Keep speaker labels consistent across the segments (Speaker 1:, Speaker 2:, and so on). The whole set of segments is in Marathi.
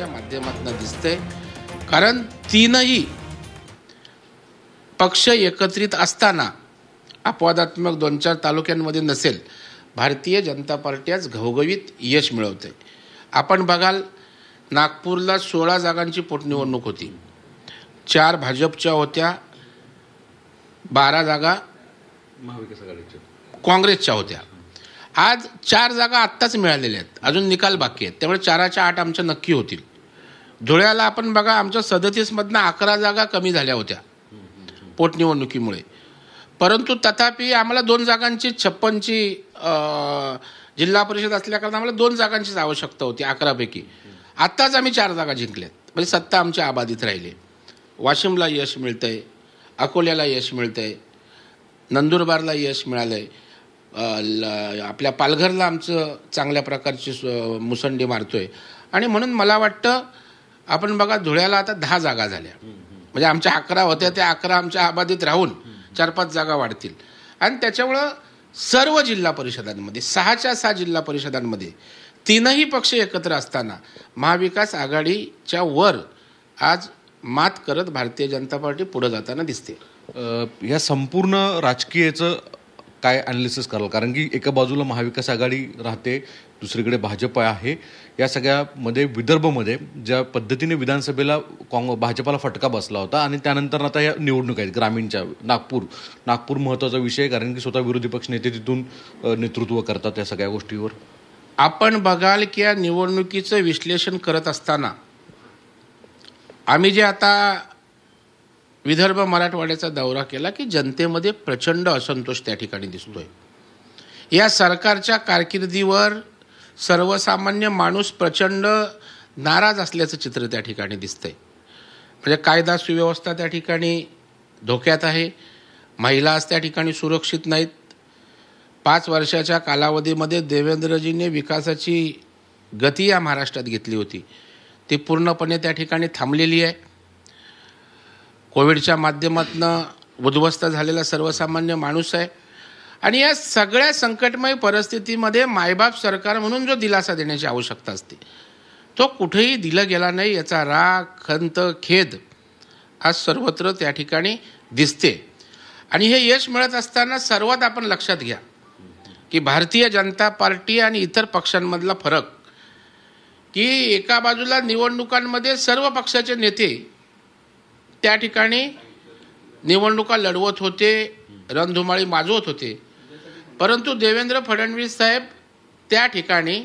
Speaker 1: पक्षाच्या माध्यमातून दिसते कारण तीनही पक्ष एकत्रित असताना अपवादात्मक दोन चार तालुक्यांमध्ये नसेल भारतीय जनता पार्टी आज घवघवीत यश मिळवते आपण बघाल नागपूरला सोळा जागांची पोटनिवडणूक होती चार भाजपच्या होत्या बारा जागा
Speaker 2: महाविकास आघाडीच्या
Speaker 1: काँग्रेसच्या होत्या आज चार जागा आत्ताच मिळालेल्या आहेत अजून निकाल बाकी आहेत त्यामुळे चाराच्या आठ आमच्या नक्की होतील धुळ्याला आपण बघा आमच्या सदतीसमधनं अकरा जागा कमी झाल्या होत्या पोटनिवडणुकीमुळे परंतु तथापि आम्हाला दोन जागांची छप्पनची जिल्हा परिषद कारण आम्हाला दोन जागांचीच आवश्यकता होती अकरापैकी आत्ताच आम्ही चार जागा जिंकल्यात म्हणजे सत्ता आमच्या आबाधित राहिली वाशिमला यश मिळतं आहे अकोल्याला यश मिळतं आहे नंदुरबारला यश मिळालं आहे आपल्या पालघरला आमचं चांगल्या प्रकारची मुसंडी मारतो आहे आणि म्हणून मला वाटतं आपण बघा धुळ्याला आता दहा जागा झाल्या म्हणजे आमच्या अकरा होत्या त्या अकरा आमच्या अबाधित राहून चार पाच जागा वाढतील आणि त्याच्यामुळं सर्व जिल्हा परिषदांमध्ये सहाच्या सहा जिल्हा परिषदांमध्ये तीनही पक्ष एकत्र असताना महाविकास आघाडीच्या वर आज मात करत भारतीय जनता पार्टी पुढे
Speaker 2: जाताना दिसते या संपूर्ण राजकीयचं काय ॲनालिसिस कराल कारण की एका बाजूला महाविकास आघाडी राहते दुसरीकडे भाजप आहे या सगळ्यामध्ये विदर्भमध्ये ज्या पद्धतीने विधानसभेला काँग भाजपाला फटका बसला होता आणि त्यानंतर आता या निवडणूक आहेत ग्रामीणच्या नागपूर नागपूर महत्त्वाचा विषय कारण की स्वतः विरोधी पक्ष नेते तिथून नेतृत्व करतात या सगळ्या गोष्टीवर आपण बघाल की या निवडणुकीचं विश्लेषण
Speaker 1: करत असताना आम्ही जे आता विदर्भ मराठवाड्याचा दौरा केला की जनतेमध्ये प्रचंड असंतोष त्या ठिकाणी दिसतोय या सरकारच्या कारकिर्दीवर सर्वसामान्य माणूस प्रचंड नाराज असल्याचं चित्र त्या ठिकाणी दिसतंय म्हणजे कायदा सुव्यवस्था त्या ठिकाणी धोक्यात आहे महिलाच त्या ठिकाणी सुरक्षित नाहीत पाच वर्षाच्या कालावधीमध्ये देवेंद्रजींनी विकासाची गती या महाराष्ट्रात घेतली होती ती पूर्णपणे त्या ठिकाणी थांबलेली आहे कोविडच्या माध्यमातून उद्ध्वस्त झालेला सर्वसामान्य माणूस आहे आणि या सगळ्या संकटमय परिस्थितीमध्ये मायबाप सरकार म्हणून जो दिलासा देण्याची आवश्यकता असते तो कुठेही दिला गेला नाही याचा राग खंत खेद आज सर्वत्र त्या ठिकाणी दिसते आणि हे यश मिळत असताना सर्वात आपण लक्षात घ्या की भारतीय जनता पार्टी आणि इतर पक्षांमधला फरक की एका बाजूला निवडणुकांमध्ये सर्व पक्षाचे नेते त्या ठिकाणी निवडणुका लढवत होते रणधुमाळी माजवत होते परंतु देवेंद्र फडणवीस साहेब त्या ठिकाणी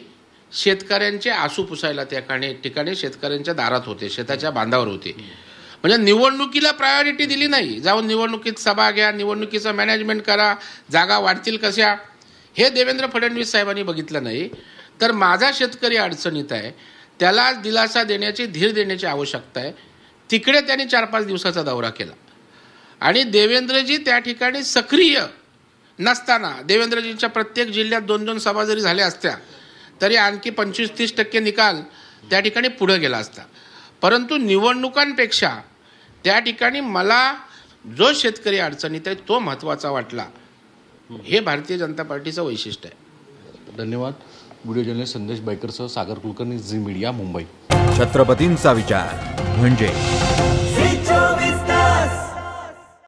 Speaker 1: शेतकऱ्यांचे आसू पुसायला त्या ठिकाणी शेतकऱ्यांच्या दारात होते शेताच्या बांधावर होते म्हणजे निवडणुकीला प्रायोरिटी दिली नाही जाऊन निवडणुकीत सभा घ्या निवडणुकीचं मॅनेजमेंट करा जागा वाढतील कशा हे देवेंद्र फडणवीस साहेबांनी बघितलं नाही तर माझा शेतकरी अडचणीत आहे त्याला दिलासा देण्याची धीर देण्याची आवश्यकता आहे तिकडे त्यांनी चार पाच दिवसाचा दौरा केला आणि देवेंद्रजी त्या ठिकाणी सक्रिय नसताना देवेंद्रजींच्या प्रत्येक जिल्ह्यात दोन दोन सभा जरी झाल्या असत्या तरी आणखी पंचवीस तीस टक्के निकाल त्या ठिकाणी पुढं गेला असता परंतु निवडणुकांपेक्षा त्या ठिकाणी मला जो शेतकरी अडचणीत आहे तो महत्त्वाचा वाटला हे भारतीय जनता पार्टीचं
Speaker 2: वैशिष्ट्य आहे धन्यवाद व्हिडिओ जर्नलिस्ट संदेश बायकरसह सागर कुलकर्णी झी मीडिया मुंबई छत्रपतींचा विचार म्हणजे